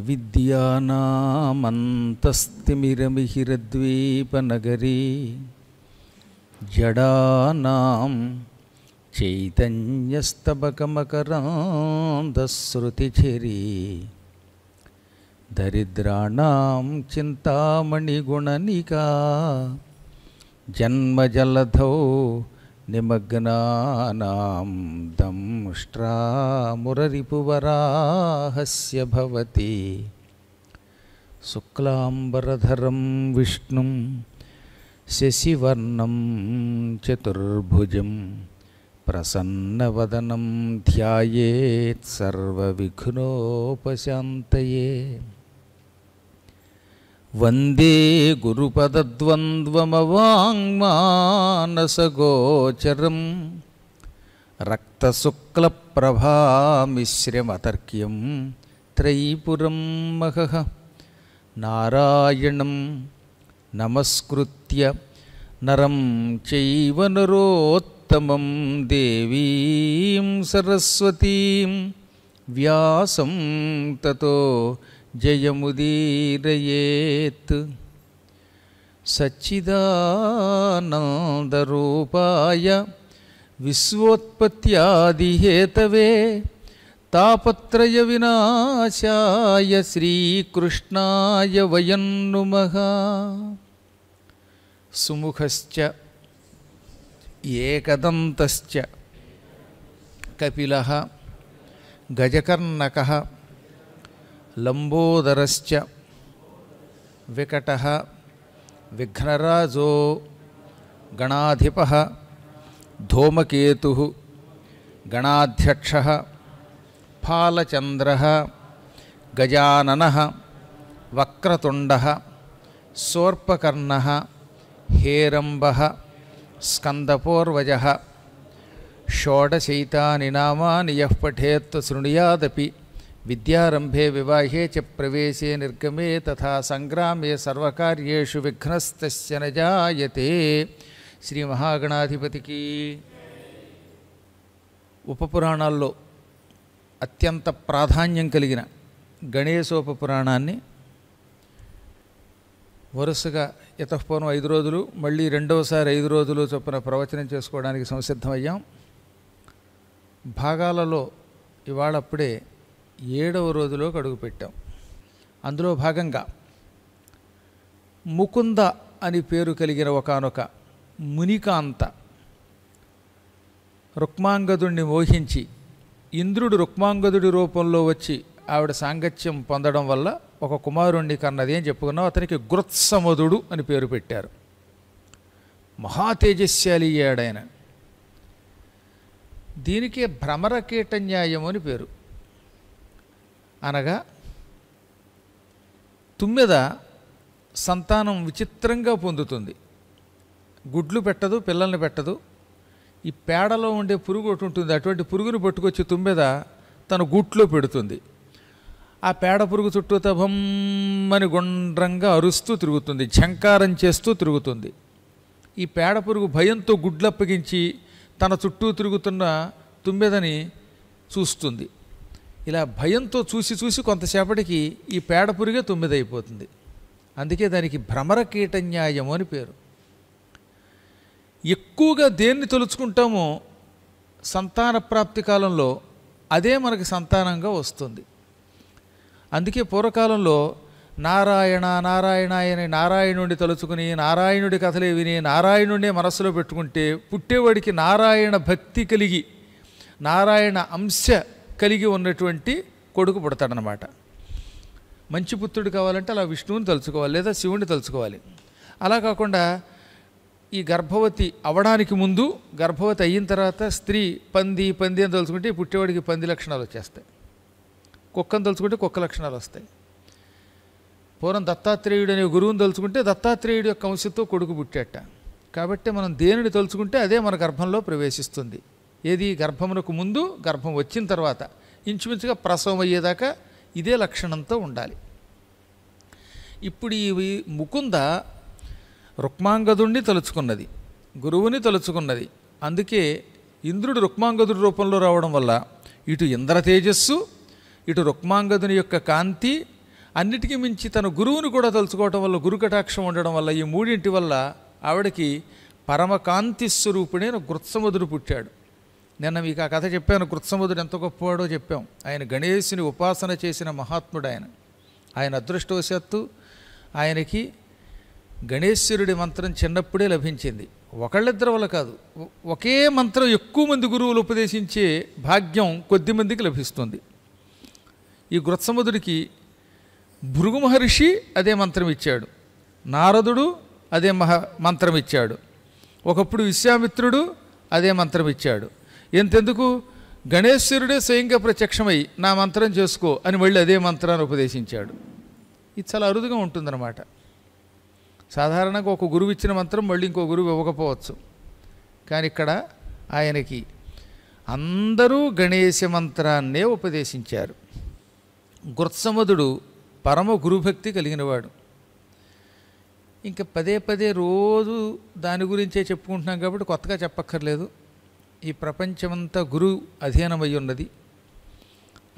अविद्यानामन्तस्तिमिरमिहिरद्वीपनगरी जडानां चैतन्यस्तबकमकरान्दश्रुतिचिरी दरिद्राणां चिन्तामणिगुणनिका जन्मजलधौ निमग्नानां दंष्ट्रामुररिपुवराहस्य भवति शुक्लाम्बरधरं विष्णुं शशिवर्णं चतुर्भुजं प्रसन्नवदनं ध्यायेत् सर्वविघ्नोपशान्तये वन्दे गुरुपदद्वन्द्वमवाङ्मानसगोचरं रक्तशुक्लप्रभामिश्रमतर्क्यं त्रयीपुरं महः मह नमस्कृत्य नमस्कृत चैव नरोत्तमं देवी सरस्वती व्या ततो जय जयमुदीरयेत् सच्चिदानन्दरूपाय विश्वोत्पत्त्यादिहेतवे तापत्रयविनाशाय श्रीकृष्णाय वयं नुमः सुमुखश्च एकदन्तश्च कपिलः गजकर्णकः लंबोदरश्च विकटः विघ्नराजो गणाधिपः धूमकेतुः गणाध्यक्षः फालचन्द्रः गजाननः वक्रतुण्डः सोर्पकर्णः हेरम्बः स्कन्दपूर्वजः षोडशैतानि नामानि यः पठेत् शृणुयादपि విద్యారంభే వివాహే చ ప్రవేశే నిర్గమే తథా సంగ్రామే సర్వకార్యేషు విఘ్నస్తస్య నజాయతే శ్రీ మహాగణాధిపతికి ఉపపురాణాల్లో అత్యంత ప్రాధాన్యం కలిగిన గణేశోపపురాణాన్ని వరుసగా ఇతపూర్వం ఐదు రోజులు మళ్ళీ రెండవసారి ఐదు రోజులు చొప్పున ప్రవచనం చేసుకోవడానికి సంసిద్ధమయ్యాం భాగాలలో ఇవాళప్పుడే ఏడవ రోజులోకి పెట్టాం అందులో భాగంగా ముకుంద అని పేరు కలిగిన ఒకనొక మునికాంత రుక్మాంగదుణ్ణి మోహించి ఇంద్రుడు రుక్మాంగదుడి రూపంలో వచ్చి ఆవిడ సాంగత్యం పొందడం వల్ల ఒక కుమారుణ్ణి కన్నది అని చెప్పుకున్నాం అతనికి గృత్సమధుడు అని పేరు పెట్టారు మహా అయ్యాడు ఆయన దీనికి భ్రమరకీటన్యాయం అని పేరు అనగా తుమ్మెద సంతానం విచిత్రంగా పొందుతుంది గుడ్లు పెట్టదు పిల్లల్ని పెట్టదు ఈ పేడలో ఉండే పురుగు ఒకటి ఉంటుంది అటువంటి పురుగును పట్టుకొచ్చి తుమ్మెద తన గుట్లో పెడుతుంది ఆ పేడ పురుగు చుట్టూ తభమ్మని గుండ్రంగా అరుస్తూ తిరుగుతుంది ఝంకారం చేస్తూ తిరుగుతుంది ఈ పేడ పురుగు భయంతో గుడ్లప్పగించి తన చుట్టూ తిరుగుతున్న తుమ్మెదని చూస్తుంది ఇలా భయంతో చూసి చూసి కొంతసేపటికి ఈ పేడ పురిగే తొమ్మిదైపోతుంది అందుకే దానికి భ్రమర కీటన్యాయము అని పేరు ఎక్కువగా దేన్ని తలుచుకుంటామో సంతాన ప్రాప్తి కాలంలో అదే మనకి సంతానంగా వస్తుంది అందుకే పూర్వకాలంలో నారాయణ నారాయణ అని నారాయణుడిని తలుచుకుని నారాయణుడి కథలే విని నారాయణుడినే మనస్సులో పెట్టుకుంటే పుట్టేవాడికి నారాయణ భక్తి కలిగి నారాయణ అంశ కలిగి ఉన్నటువంటి కొడుకు పుడతాడనమాట మంచి పుత్రుడు కావాలంటే అలా విష్ణువుని తలుచుకోవాలి లేదా శివుణ్ణి తలుచుకోవాలి అలా కాకుండా ఈ గర్భవతి అవడానికి ముందు గర్భవతి అయిన తర్వాత స్త్రీ పంది పంది అని తలుచుకుంటే పుట్టేవాడికి పంది లక్షణాలు వచ్చేస్తాయి కుక్కను తలుచుకుంటే కుక్క లక్షణాలు వస్తాయి పూర్వం దత్తాత్రేయుడు అనే గురువుని తలుచుకుంటే దత్తాత్రేయుడు యొక్క అంశంతో కొడుకు పుట్టేట కాబట్టి మనం దేనిని తలుచుకుంటే అదే మన గర్భంలో ప్రవేశిస్తుంది ఏది గర్భమునకు ముందు గర్భం వచ్చిన తర్వాత ఇంచుమించుగా ప్రసవం అయ్యేదాకా ఇదే లక్షణంతో ఉండాలి ఇప్పుడు ఇవి ముకుంద రుక్మాంగదుణ్ణి తలుచుకున్నది గురువుని తలుచుకున్నది అందుకే ఇంద్రుడు రుక్మాంగదుడి రూపంలో రావడం వల్ల ఇటు ఇంద్ర తేజస్సు ఇటు రుక్మాంగదుని యొక్క కాంతి అన్నిటికీ మించి తన గురువుని కూడా తలుచుకోవటం వల్ల గురుకటాక్షం ఉండడం వల్ల ఈ మూడింటి వల్ల ఆవిడకి పరమకాంతి స్వరూపుడైన గృత్సముదుడు పుట్టాడు నిన్న మీకు ఆ కథ చెప్పాను కృత్సముదుడు ఎంత గొప్పవాడో చెప్పాం ఆయన గణేశుని ఉపాసన చేసిన మహాత్ముడు ఆయన ఆయన అదృష్టవశాత్తు ఆయనకి గణేశ్వరుడి మంత్రం చిన్నప్పుడే లభించింది ఒకళ్ళిద్దరు వల్ల కాదు ఒకే మంత్రం ఎక్కువ మంది గురువులు ఉపదేశించే భాగ్యం కొద్ది మందికి లభిస్తుంది ఈ గృత్సముదుడికి భృగు మహర్షి అదే మంత్రం ఇచ్చాడు నారదుడు అదే మహా మంత్రం ఇచ్చాడు ఒకప్పుడు విశ్వామిత్రుడు అదే మంత్రం ఇచ్చాడు ఎంతెందుకు గణేశ్వరుడే స్వయంగా ప్రత్యక్షమై నా మంత్రం చేసుకో అని మళ్ళీ అదే మంత్రాన్ని ఉపదేశించాడు ఇది చాలా అరుదుగా ఉంటుందన్నమాట సాధారణంగా ఒక గురువు ఇచ్చిన మంత్రం మళ్ళీ ఇంకో గురువు ఇవ్వకపోవచ్చు కానీ ఇక్కడ ఆయనకి అందరూ గణేశ మంత్రాన్నే ఉపదేశించారు గుత్సమధుడు పరమ గురుభక్తి కలిగినవాడు ఇంకా పదే పదే రోజు దాని గురించే చెప్పుకుంటున్నాం కాబట్టి కొత్తగా చెప్పక్కర్లేదు ఈ ప్రపంచమంతా గురువు అధీనమై ఉన్నది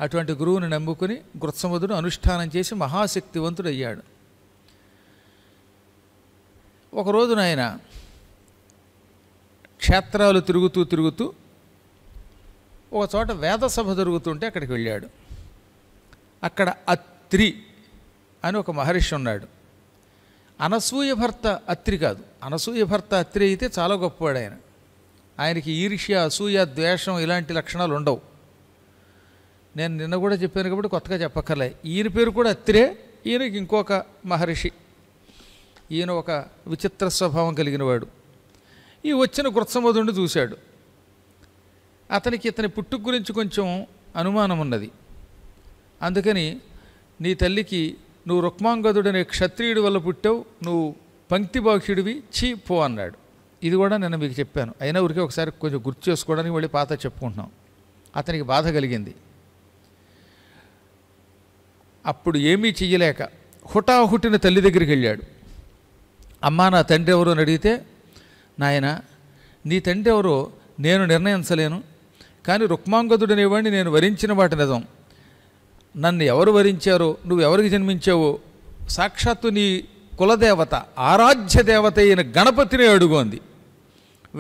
అటువంటి గురువుని నమ్ముకుని గృత్సముదుడు అనుష్ఠానం చేసి మహాశక్తివంతుడయ్యాడు ఒకరోజున ఆయన క్షేత్రాలు తిరుగుతూ తిరుగుతూ ఒక చోట వేదసభ జరుగుతుంటే అక్కడికి వెళ్ళాడు అక్కడ అత్రి అని ఒక మహర్షి ఉన్నాడు అనసూయ భర్త అత్రి కాదు అనసూయ భర్త అత్రి అయితే చాలా గొప్పవాడు ఆయన ఆయనకి ఈర్ష్య అసూయ ద్వేషం ఇలాంటి లక్షణాలు ఉండవు నేను నిన్న కూడా చెప్పాను కాబట్టి కొత్తగా చెప్పక్కర్లే ఈయన పేరు కూడా అత్రే ఈయనకి ఇంకొక మహర్షి ఈయన ఒక విచిత్ర స్వభావం కలిగినవాడు ఈ వచ్చిన కృత్సమధుడిని చూశాడు అతనికి ఇతని పుట్టు గురించి కొంచెం అనుమానం ఉన్నది అందుకని నీ తల్లికి నువ్వు రుక్మాంగదుడనే క్షత్రియుడి వల్ల పుట్టావు నువ్వు బాహ్యుడివి చీ పో అన్నాడు ఇది కూడా నేను మీకు చెప్పాను అయినా ఊరికే ఒకసారి కొంచెం గుర్తు చేసుకోవడానికి మళ్ళీ పాత చెప్పుకుంటున్నాం అతనికి బాధ కలిగింది అప్పుడు ఏమీ చెయ్యలేక హుటాహుటిన తల్లి దగ్గరికి వెళ్ళాడు అమ్మా నా తండ్రి ఎవరో అని అడిగితే నాయన నీ తండ్రి ఎవరో నేను నిర్ణయించలేను కానీ రుక్మాంగదుడనేవాడిని నేను వరించిన వాటి నిజం నన్ను ఎవరు వరించారో నువ్వు ఎవరికి జన్మించావో సాక్షాత్తు నీ కులదేవత ఆరాధ్య దేవత అయిన గణపతిని అడుగు అంది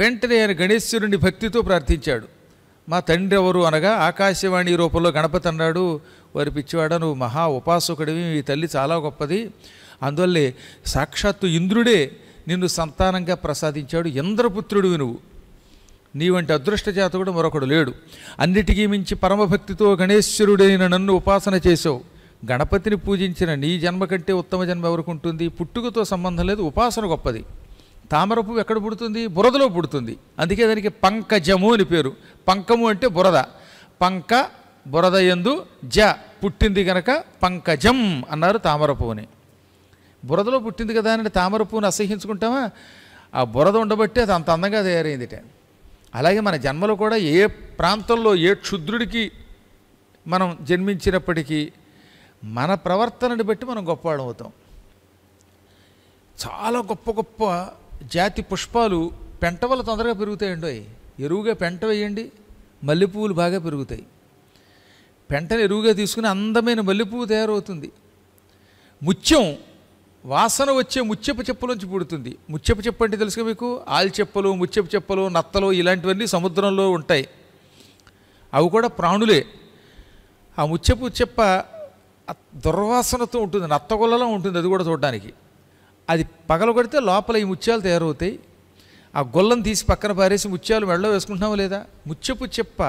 వెంటనే ఆయన గణేశ్వరుని భక్తితో ప్రార్థించాడు మా తండ్రి ఎవరు అనగా ఆకాశవాణి రూపంలో గణపతి అన్నాడు వారి పిచ్చివాడ నువ్వు మహా ఉపాసకుడివి మీ తల్లి చాలా గొప్పది అందువల్లే సాక్షాత్తు ఇంద్రుడే నిన్ను సంతానంగా ప్రసాదించాడు ఇంద్రపుత్రుడివి నువ్వు నీ వంటి అదృష్టజాత కూడా మరొకడు లేడు అన్నిటికీ మించి పరమభక్తితో గణేశ్వరుడైన నన్ను ఉపాసన చేసావు గణపతిని పూజించిన నీ జన్మ కంటే ఉత్తమ జన్మ ఎవరికి ఉంటుంది పుట్టుకతో సంబంధం లేదు ఉపాసన గొప్పది తామర పువ్వు ఎక్కడ పుడుతుంది బురదలో పుడుతుంది అందుకే దానికి పంకజము అని పేరు పంకము అంటే బురద పంక బురద ఎందు జ పుట్టింది గనక పంకజం అన్నారు తామర పువ్వుని బురదలో పుట్టింది కదా అని తామర పువ్వుని అసహించుకుంటామా ఆ బురద ఉండబట్టి అది అంత అందంగా తయారైందిట అలాగే మన జన్మలో కూడా ఏ ప్రాంతంలో ఏ క్షుద్రుడికి మనం జన్మించినప్పటికీ మన ప్రవర్తనని బట్టి మనం గొప్పవాడమవుతాం చాలా గొప్ప గొప్ప జాతి పుష్పాలు పెంట వల్ల తొందరగా పెరుగుతాయండి ఎరువుగా పెంట వేయండి మల్లెపువ్వులు బాగా పెరుగుతాయి పెంటను ఎరువుగా తీసుకుని అందమైన మల్లెపువ్వు తయారవుతుంది ముత్యం వాసన వచ్చే ముచ్చెపు చెప్పులోంచి పుడుతుంది ముచ్చెపు చెప్పు అంటే తెలుసుగా మీకు ఆల్చెప్పలు ముచ్చెపు చెప్పలు నత్తలు ఇలాంటివన్నీ సముద్రంలో ఉంటాయి అవి కూడా ప్రాణులే ఆ ముచ్చెపు చెప్ప దుర్వాసనతో ఉంటుంది నత్తగొల్లలో ఉంటుంది అది కూడా చూడడానికి అది పగలగొడితే లోపల ఈ ముత్యాలు తయారవుతాయి ఆ గొల్లం తీసి పక్కన పారేసి ముత్యాలు మెడలో వేసుకుంటున్నావు లేదా ముత్యపు చెప్ప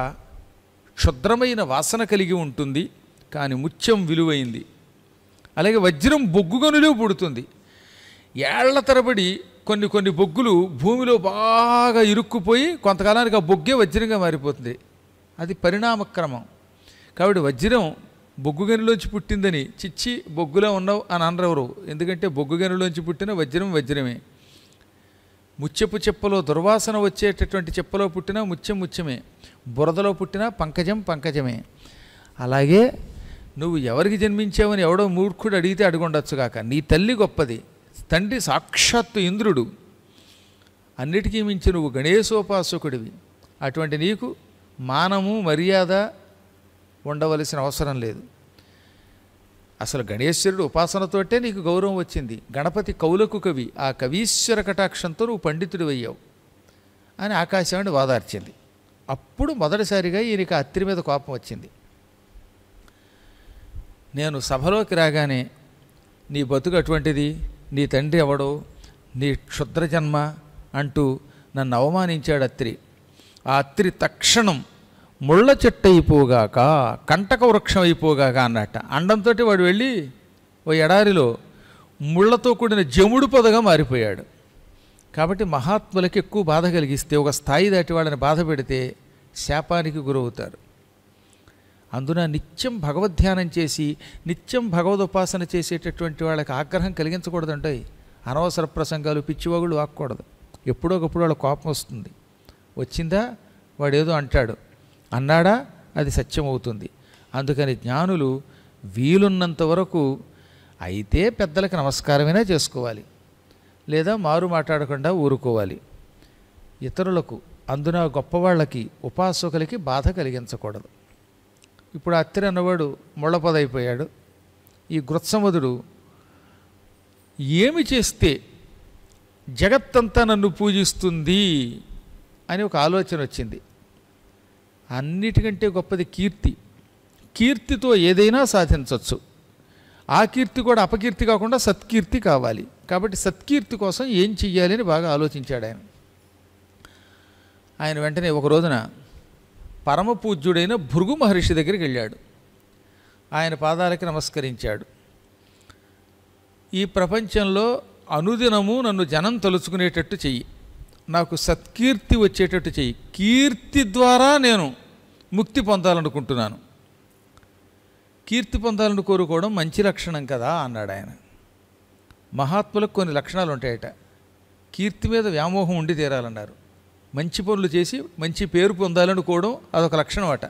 క్షుద్రమైన వాసన కలిగి ఉంటుంది కానీ ముత్యం విలువైంది అలాగే వజ్రం బొగ్గుగనులు పుడుతుంది ఏళ్ల తరబడి కొన్ని కొన్ని బొగ్గులు భూమిలో బాగా ఇరుక్కుపోయి కొంతకాలానికి ఆ బొగ్గే వజ్రంగా మారిపోతుంది అది పరిణామక్రమం కాబట్టి వజ్రం బొగ్గుగనిలోంచి పుట్టిందని చిచ్చి బొగ్గులో ఉన్నావు అని అనరెవరు ఎందుకంటే బొగ్గుగనిలోంచి పుట్టిన వజ్రం వజ్రమే ముచ్చెపు చెప్పలో దుర్వాసన వచ్చేటటువంటి చెప్పలో పుట్టిన ముత్యం ముత్యమే బురదలో పుట్టిన పంకజం పంకజమే అలాగే నువ్వు ఎవరికి జన్మించావని ఎవడో మూర్ఖుడు అడిగితే అడుగుండొచ్చు కాక నీ తల్లి గొప్పది తండ్రి సాక్షాత్తు ఇంద్రుడు అన్నిటికీ మించి నువ్వు గణేశోపాసకుడివి అటువంటి నీకు మానము మర్యాద ఉండవలసిన అవసరం లేదు అసలు గణేశ్వరుడు ఉపాసనతోటే నీకు గౌరవం వచ్చింది గణపతి కవులకు కవి ఆ కవీశ్వర కటాక్షంతో నువ్వు పండితుడు అయ్యావు అని ఆకాశవాణి వాదార్చింది అప్పుడు మొదటిసారిగా ఈయనకి అత్తిరి మీద కోపం వచ్చింది నేను సభలోకి రాగానే నీ బతుకు అటువంటిది నీ తండ్రి ఎవడో నీ క్షుద్రజన్మ అంటూ నన్ను అవమానించాడు అత్రి ఆ అత్రి తక్షణం ముళ్ళ చెట్టు అయిపోగాక కంటక వృక్షం అయిపోగాక అన్నట్ట అండంతో వాడు వెళ్ళి ఓ ఎడారిలో ముళ్ళతో కూడిన జముడు పొదగా మారిపోయాడు కాబట్టి మహాత్ములకి ఎక్కువ బాధ కలిగిస్తే ఒక స్థాయి దాటి వాళ్ళని బాధ పెడితే శాపానికి గురవుతారు అందున నిత్యం భగవద్ధ్యానం చేసి నిత్యం ఉపాసన చేసేటటువంటి వాళ్ళకి ఆగ్రహం అంటే అనవసర ప్రసంగాలు పిచ్చివాగులు ఆకూడదు ఎప్పుడో ఒకప్పుడు వాళ్ళ కోపం వస్తుంది వచ్చిందా వాడేదో అంటాడు అన్నాడా అది సత్యం అవుతుంది అందుకని జ్ఞానులు వీలున్నంత వరకు అయితే పెద్దలకు నమస్కారమైనా చేసుకోవాలి లేదా మారు మాట్లాడకుండా ఊరుకోవాలి ఇతరులకు అందున గొప్పవాళ్ళకి ఉపాసకులకి బాధ కలిగించకూడదు ఇప్పుడు అత్తిరి అన్నవాడు మొళ్ళపదైపోయాడు ఈ గృత్సముదుడు ఏమి చేస్తే జగత్తంతా నన్ను పూజిస్తుంది అని ఒక ఆలోచన వచ్చింది అన్నిటికంటే గొప్పది కీర్తి కీర్తితో ఏదైనా సాధించవచ్చు ఆ కీర్తి కూడా అపకీర్తి కాకుండా సత్కీర్తి కావాలి కాబట్టి సత్కీర్తి కోసం ఏం చెయ్యాలి అని బాగా ఆలోచించాడు ఆయన ఆయన వెంటనే ఒక రోజున పరమ పూజ్యుడైన భృగు మహర్షి దగ్గరికి వెళ్ళాడు ఆయన పాదాలకి నమస్కరించాడు ఈ ప్రపంచంలో అనుదినము నన్ను జనం తలుచుకునేటట్టు చెయ్యి నాకు సత్కీర్తి వచ్చేటట్టు చెయ్యి కీర్తి ద్వారా నేను ముక్తి పొందాలనుకుంటున్నాను కీర్తి పొందాలని కోరుకోవడం మంచి లక్షణం కదా అన్నాడు ఆయన మహాత్ములకు కొన్ని లక్షణాలు ఉంటాయట కీర్తి మీద వ్యామోహం ఉండి తీరాలన్నారు మంచి పనులు చేసి మంచి పేరు పొందాలనుకోవడం అదొక లక్షణం అట